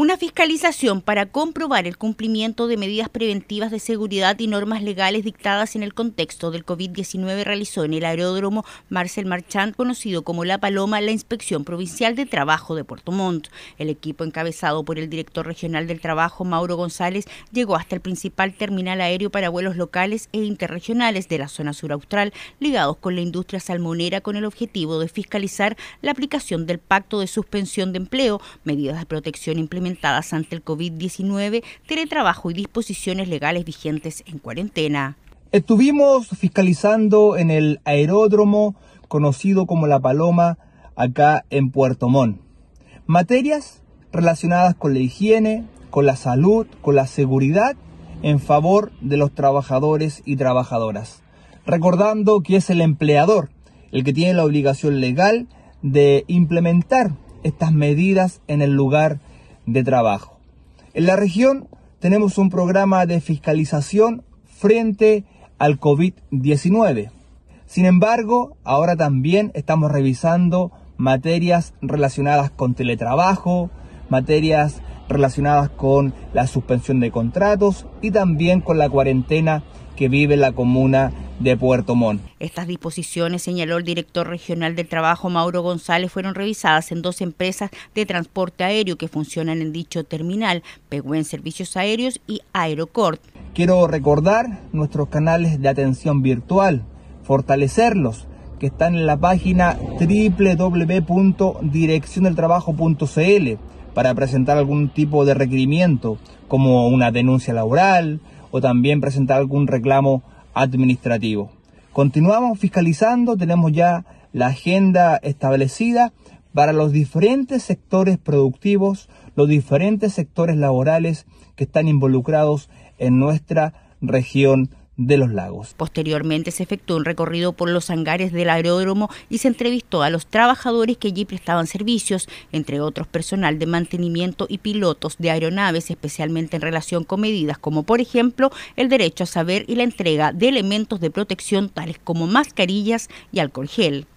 Una fiscalización para comprobar el cumplimiento de medidas preventivas de seguridad y normas legales dictadas en el contexto del COVID-19 realizó en el aeródromo Marcel Marchand, conocido como La Paloma, la Inspección Provincial de Trabajo de Puerto Montt. El equipo encabezado por el director regional del trabajo, Mauro González, llegó hasta el principal terminal aéreo para vuelos locales e interregionales de la zona sur austral, ligados con la industria salmonera con el objetivo de fiscalizar la aplicación del Pacto de Suspensión de Empleo, medidas de protección implementadas ante el COVID-19, teletrabajo y disposiciones legales vigentes en cuarentena. Estuvimos fiscalizando en el aeródromo conocido como La Paloma, acá en Puerto Montt. Materias relacionadas con la higiene, con la salud, con la seguridad en favor de los trabajadores y trabajadoras. Recordando que es el empleador el que tiene la obligación legal de implementar estas medidas en el lugar de trabajo. En la región tenemos un programa de fiscalización frente al COVID-19. Sin embargo, ahora también estamos revisando materias relacionadas con teletrabajo, materias relacionadas con la suspensión de contratos y también con la cuarentena que vive la comuna de Puerto Montt. Estas disposiciones, señaló el director regional del trabajo Mauro González, fueron revisadas en dos empresas de transporte aéreo que funcionan en dicho terminal, Peguen Servicios Aéreos y Aerocort. Quiero recordar nuestros canales de atención virtual, fortalecerlos que están en la página www.direcciondeltrabajo.cl para presentar algún tipo de requerimiento, como una denuncia laboral o también presentar algún reclamo Administrativo. Continuamos fiscalizando, tenemos ya la agenda establecida para los diferentes sectores productivos, los diferentes sectores laborales que están involucrados en nuestra región de los lagos. Posteriormente se efectuó un recorrido por los hangares del aeródromo y se entrevistó a los trabajadores que allí prestaban servicios, entre otros personal de mantenimiento y pilotos de aeronaves, especialmente en relación con medidas como por ejemplo el derecho a saber y la entrega de elementos de protección tales como mascarillas y alcohol gel.